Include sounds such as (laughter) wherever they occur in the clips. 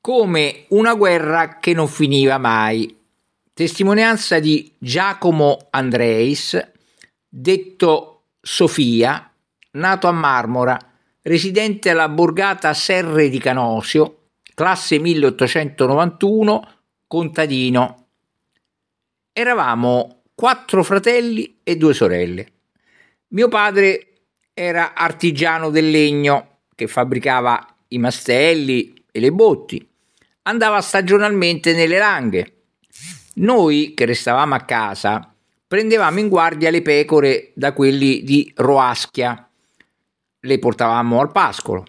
come una guerra che non finiva mai. Testimonianza di Giacomo Andreis, detto Sofia, nato a Marmora, residente alla borgata Serre di Canosio, classe 1891, contadino. Eravamo quattro fratelli e due sorelle. Mio padre era artigiano del legno che fabbricava i mastelli e le botti andava stagionalmente nelle langhe. Noi, che restavamo a casa, prendevamo in guardia le pecore da quelli di Roaschia, le portavamo al pascolo.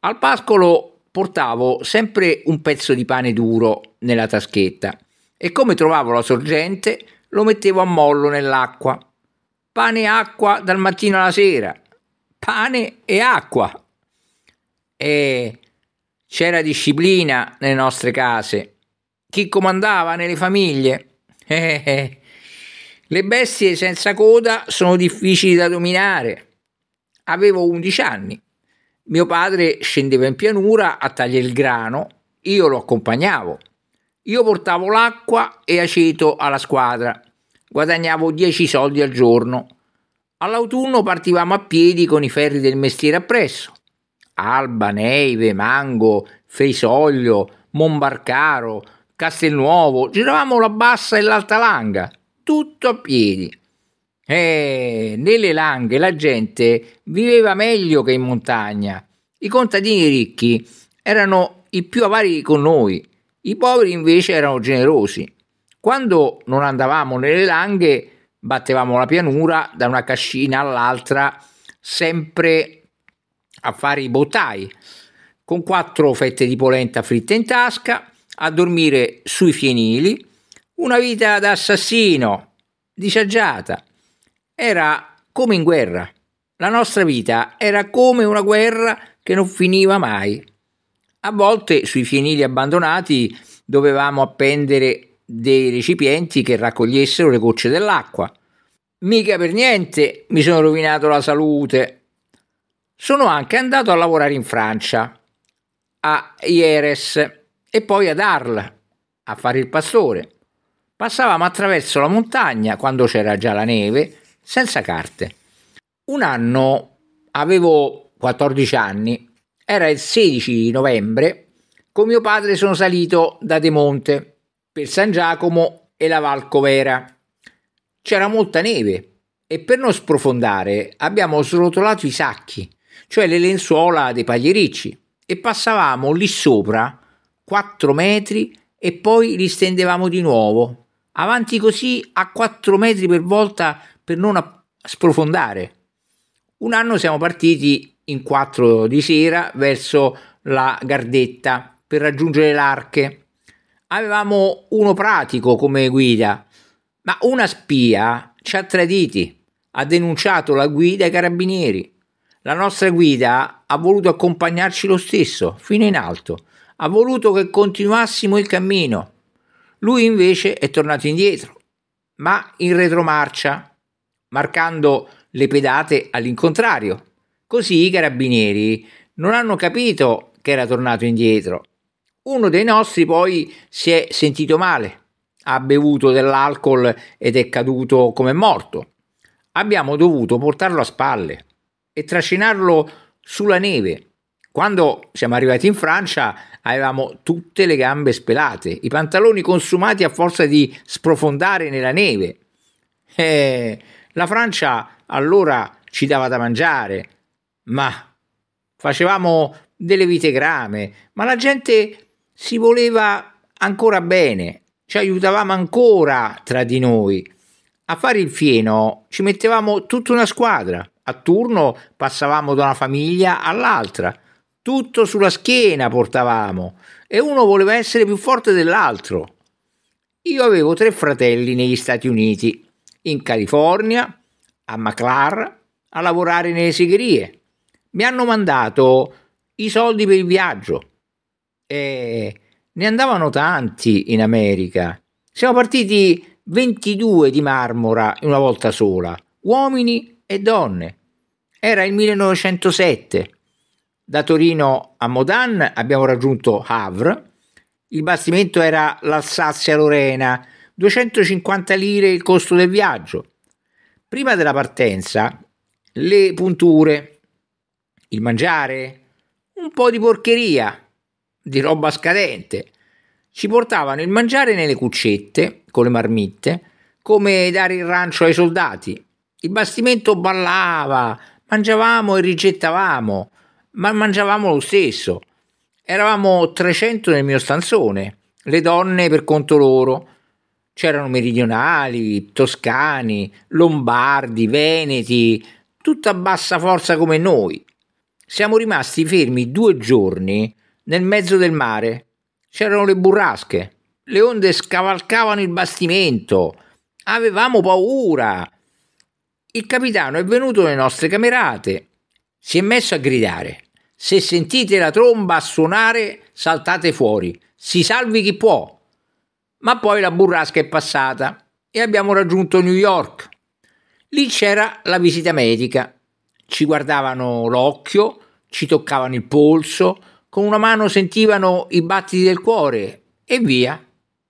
Al pascolo portavo sempre un pezzo di pane duro nella taschetta e come trovavo la sorgente lo mettevo a mollo nell'acqua. Pane e acqua dal mattino alla sera. Pane e acqua. E c'era disciplina nelle nostre case. Chi comandava nelle famiglie? (laughs) Eh, eh, eh. Le bestie senza coda sono difficili da dominare. Avevo 11 anni. Mio padre scendeva in pianura a tagliare il grano, io lo accompagnavo. Io portavo l'acqua e aceto alla squadra. Guadagnavo 10 soldi al giorno. All'autunno partivamo a piedi con i ferri del mestiere appresso. Alba, Neive, Mango, Feisoglio, Monbarcaro, Castelnuovo, giravamo la bassa e l'alta langa, tutto a piedi. E eh, nelle langhe la gente viveva meglio che in montagna. I contadini ricchi erano i più avari con noi, i poveri invece erano generosi. Quando non andavamo nelle langhe, battevamo la pianura da una cascina all'altra, sempre a fare i bottai con quattro fette di polenta fritte in tasca, a dormire sui fienili, una vita da assassino, disagiata. Era come in guerra. La nostra vita era come una guerra che non finiva mai. A volte sui fienili abbandonati dovevamo appendere dei recipienti che raccogliessero le gocce dell'acqua. Mica per niente mi sono rovinato la salute, sono anche andato a lavorare in Francia, a Ieres e poi ad Arles, a fare il pastore. Passavamo attraverso la montagna quando c'era già la neve, senza carte. Un anno avevo 14 anni, era il 16 novembre, con mio padre sono salito da De Monte per San Giacomo e la Val Covera. C'era molta neve e per non sprofondare abbiamo srotolato i sacchi cioè le lenzuola dei pagliericci, e passavamo lì sopra 4 metri e poi li stendevamo di nuovo, avanti così a 4 metri per volta per non sprofondare. Un anno siamo partiti in 4 di sera verso la Gardetta per raggiungere l'arche. Avevamo uno pratico come guida, ma una spia ci ha traditi, ha denunciato la guida ai carabinieri la nostra guida ha voluto accompagnarci lo stesso, fino in alto. Ha voluto che continuassimo il cammino. Lui invece è tornato indietro, ma in retromarcia, marcando le pedate all'incontrario. Così i carabinieri non hanno capito che era tornato indietro. Uno dei nostri poi si è sentito male, ha bevuto dell'alcol ed è caduto come morto. Abbiamo dovuto portarlo a spalle e trascinarlo sulla neve. Quando siamo arrivati in Francia avevamo tutte le gambe spelate, i pantaloni consumati a forza di sprofondare nella neve. E eh, la Francia allora ci dava da mangiare, ma facevamo delle vite grame, ma la gente si voleva ancora bene, ci aiutavamo ancora tra di noi. A fare il fieno ci mettevamo tutta una squadra. A turno passavamo da una famiglia all'altra. Tutto sulla schiena portavamo e uno voleva essere più forte dell'altro. Io avevo tre fratelli negli Stati Uniti, in California, a McLaren, a lavorare nelle segherie. Mi hanno mandato i soldi per il viaggio. E ne andavano tanti in America. Siamo partiti 22 di Marmora in una volta sola, uomini e donne. Era il 1907. Da Torino a Modan abbiamo raggiunto Havre, il bastimento era l'Alsazia-Lorena, 250 lire il costo del viaggio. Prima della partenza, le punture, il mangiare, un po' di porcheria, di roba scadente. Ci portavano il mangiare nelle cuccette, con le marmitte, come dare il rancio ai soldati. Il bastimento ballava, mangiavamo e rigettavamo, ma mangiavamo lo stesso. Eravamo 300 nel mio stanzone, le donne per conto loro. C'erano meridionali, toscani, lombardi, veneti, tutta bassa forza come noi. Siamo rimasti fermi due giorni nel mezzo del mare. C'erano le burrasche, le onde scavalcavano il bastimento. Avevamo paura. Il capitano è venuto nelle nostre camerate, si è messo a gridare. Se sentite la tromba a suonare, saltate fuori, si salvi chi può. Ma poi la burrasca è passata e abbiamo raggiunto New York. Lì c'era la visita medica. Ci guardavano l'occhio, ci toccavano il polso, con una mano sentivano i battiti del cuore e via.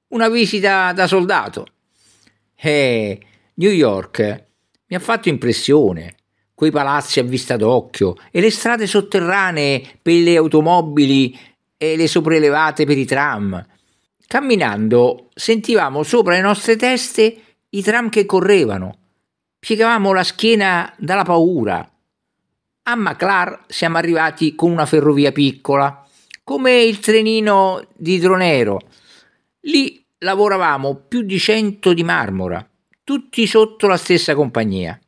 Una visita da soldato. E eh, New York mi ha fatto impressione. Quei palazzi a vista d'occhio e le strade sotterranee per le automobili e le sopraelevate per i tram. Camminando sentivamo sopra le nostre teste i tram che correvano. Piegavamo la schiena dalla paura. A Maclar siamo arrivati con una ferrovia piccola, come il trenino di idronero. Lì lavoravamo più di cento di marmora tutti sotto la stessa compagnia,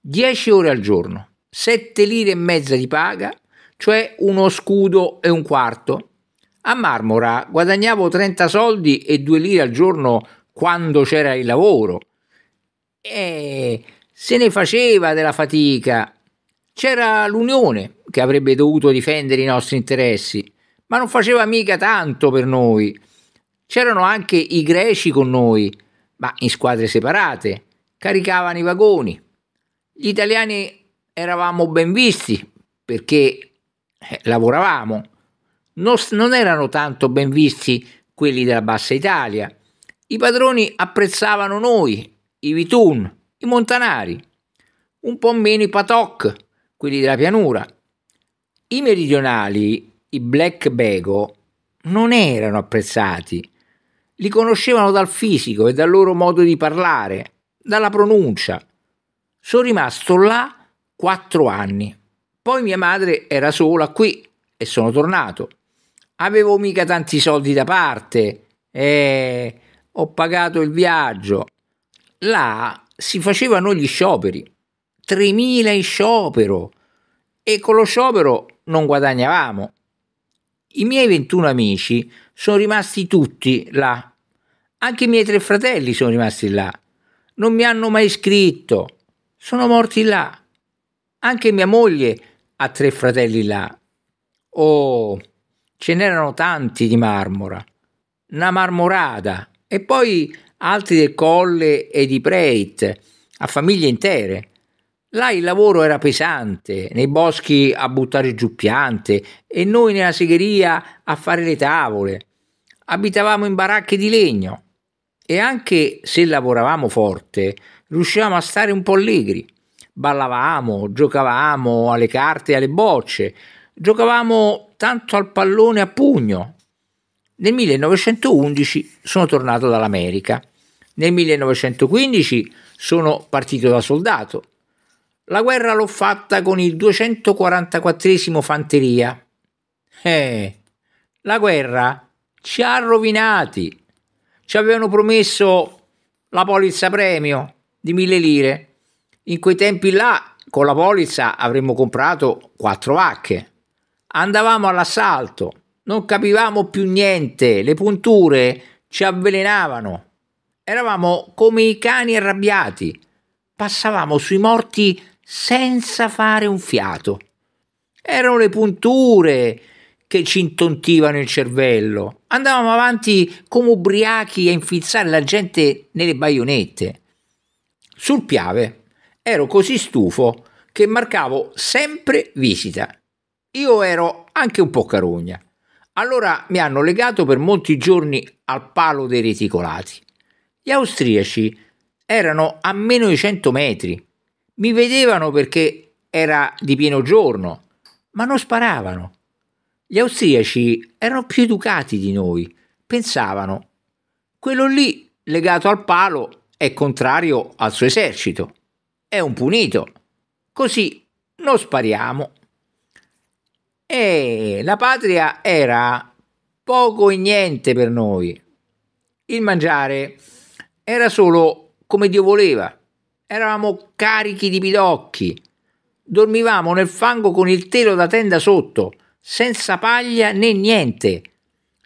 10 ore al giorno, 7 lire e mezza di paga, cioè uno scudo e un quarto. A Marmora guadagnavo 30 soldi e 2 lire al giorno quando c'era il lavoro. E se ne faceva della fatica. C'era l'Unione che avrebbe dovuto difendere i nostri interessi, ma non faceva mica tanto per noi. C'erano anche i greci con noi ma in squadre separate, caricavano i vagoni. Gli italiani eravamo ben visti perché eh, lavoravamo, non, erano tanto ben visti quelli della Bassa Italia. I padroni apprezzavano noi, i Vitun, i Montanari, un po' meno i Patoc, quelli della pianura. I meridionali, i Black Bego, non erano apprezzati li conoscevano dal fisico e dal loro modo di parlare, dalla pronuncia. Sono rimasto là quattro anni. Poi mia madre era sola qui e sono tornato. Avevo mica tanti soldi da parte e ho pagato il viaggio. Là si facevano gli scioperi. 3.000 in sciopero e con lo sciopero non guadagnavamo. I miei 21 amici sono rimasti tutti là anche i miei tre fratelli sono rimasti là. Non mi hanno mai scritto. Sono morti là. Anche mia moglie ha tre fratelli là. Oh, ce n'erano tanti di marmora. Una marmorada. E poi altri del Colle e di Preit, a famiglie intere. Là il lavoro era pesante, nei boschi a buttare giù piante e noi nella segheria a fare le tavole. Abitavamo in baracche di legno e anche se lavoravamo forte, riuscivamo a stare un po' allegri. Ballavamo, giocavamo alle carte e alle bocce, giocavamo tanto al pallone a pugno. Nel 1911 sono tornato dall'America. Nel 1915 sono partito da soldato. La guerra l'ho fatta con il 244 Fanteria. Eh, la guerra ci ha rovinati ci avevano promesso la polizza premio di mille lire. In quei tempi là, con la polizza avremmo comprato quattro vacche. Andavamo all'assalto, non capivamo più niente, le punture ci avvelenavano. Eravamo come i cani arrabbiati. Passavamo sui morti senza fare un fiato. Erano le punture, che ci intontivano il cervello. Andavamo avanti come ubriachi a infilzare la gente nelle baionette. Sul Piave ero così stufo che marcavo sempre visita. Io ero anche un po' carogna. Allora mi hanno legato per molti giorni al palo dei reticolati. Gli austriaci erano a meno di 100 metri. Mi vedevano perché era di pieno giorno, ma non sparavano. Gli austriaci erano più educati di noi, pensavano, quello lì legato al palo è contrario al suo esercito, è un punito, così non spariamo. E la patria era poco e niente per noi. Il mangiare era solo come Dio voleva. Eravamo carichi di pidocchi. Dormivamo nel fango con il telo da tenda sotto, senza paglia né niente.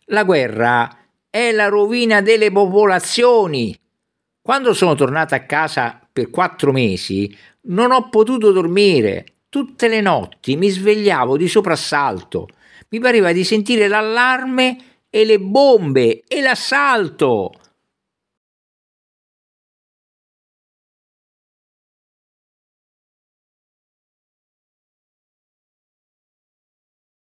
La guerra è la rovina delle popolazioni. Quando sono tornata a casa per quattro mesi, non ho potuto dormire. Tutte le notti mi svegliavo di soprassalto. Mi pareva di sentire l'allarme e le bombe e l'assalto.